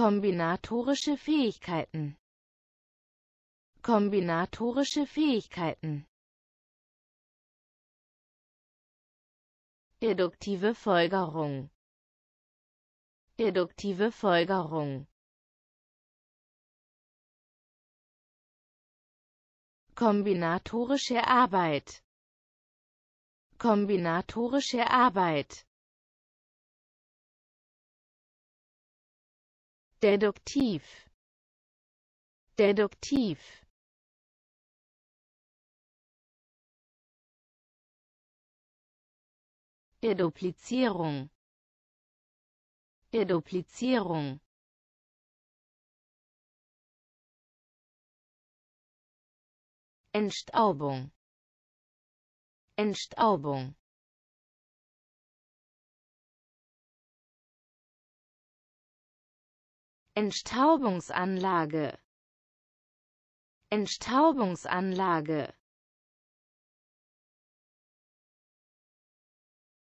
Kombinatorische Fähigkeiten Kombinatorische Fähigkeiten Deduktive Folgerung Deduktive Folgerung Kombinatorische Arbeit Kombinatorische Arbeit deduktiv deduktiv Deduplizierung Deduplizierung Entstaubung Entstaubung Entstaubungsanlage Entstaubungsanlage